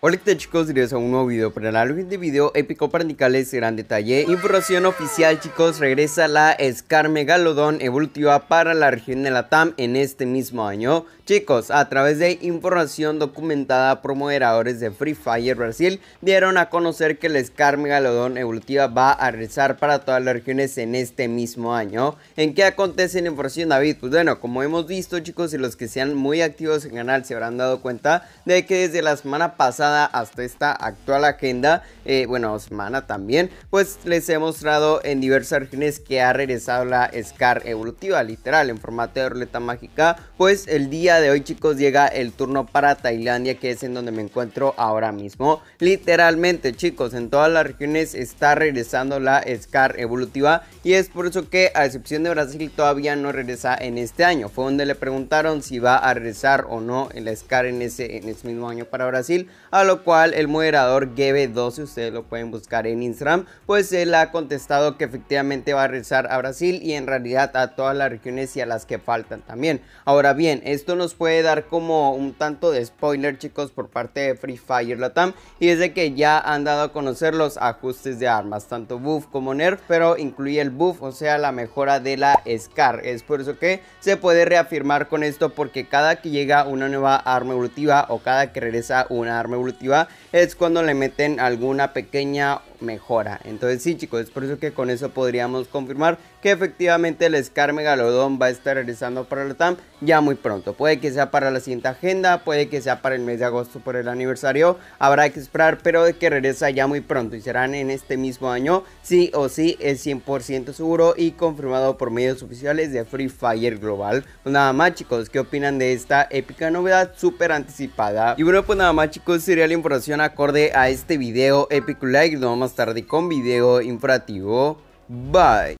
Hola chicos, bienvenidos a un nuevo video para el álbum de video épico para indicarles gran detalle Información oficial chicos, regresa la Scar Megalodon evolutiva para la región de Latam en este mismo año Chicos, a través de información documentada por moderadores de Free Fire Brasil Dieron a conocer que la Scar Megalodon evolutiva va a regresar para todas las regiones en este mismo año ¿En qué acontece en información David? Pues bueno, como hemos visto chicos y los que sean muy activos en el canal se habrán dado cuenta de que desde la semana pasada hasta esta actual agenda, eh, bueno, semana también, pues les he mostrado en diversas regiones que ha regresado la SCAR evolutiva, literal, en formato de ruleta mágica. Pues el día de hoy, chicos, llega el turno para Tailandia, que es en donde me encuentro ahora mismo. Literalmente, chicos, en todas las regiones está regresando la SCAR evolutiva y es por eso que, a excepción de Brasil, todavía no regresa en este año. Fue donde le preguntaron si va a regresar o no la SCAR en ese, en ese mismo año para Brasil lo cual el moderador gb 12 ustedes lo pueden buscar en Instagram, pues él ha contestado que efectivamente va a regresar a Brasil y en realidad a todas las regiones y a las que faltan también. Ahora bien, esto nos puede dar como un tanto de spoiler chicos por parte de Free Fire Latam y es de que ya han dado a conocer los ajustes de armas, tanto buff como nerf, pero incluye el buff, o sea la mejora de la SCAR. Es por eso que se puede reafirmar con esto porque cada que llega una nueva arma evolutiva o cada que regresa una arma evolutiva es cuando le meten alguna pequeña mejora. Entonces sí chicos, es por eso que con eso podríamos confirmar que efectivamente el Scar Megalodon va a estar regresando para la TAM ya muy pronto. Puede que sea para la siguiente agenda, puede que sea para el mes de agosto por el aniversario, habrá que esperar, pero de que regresa ya muy pronto y serán en este mismo año, sí o sí es 100% seguro y confirmado por medios oficiales de Free Fire Global. Pues nada más chicos, ¿qué opinan de esta épica novedad súper anticipada? Y bueno, pues nada más chicos, sería la información acorde a este video Epic like, no vamos tarde con video informativo. Bye.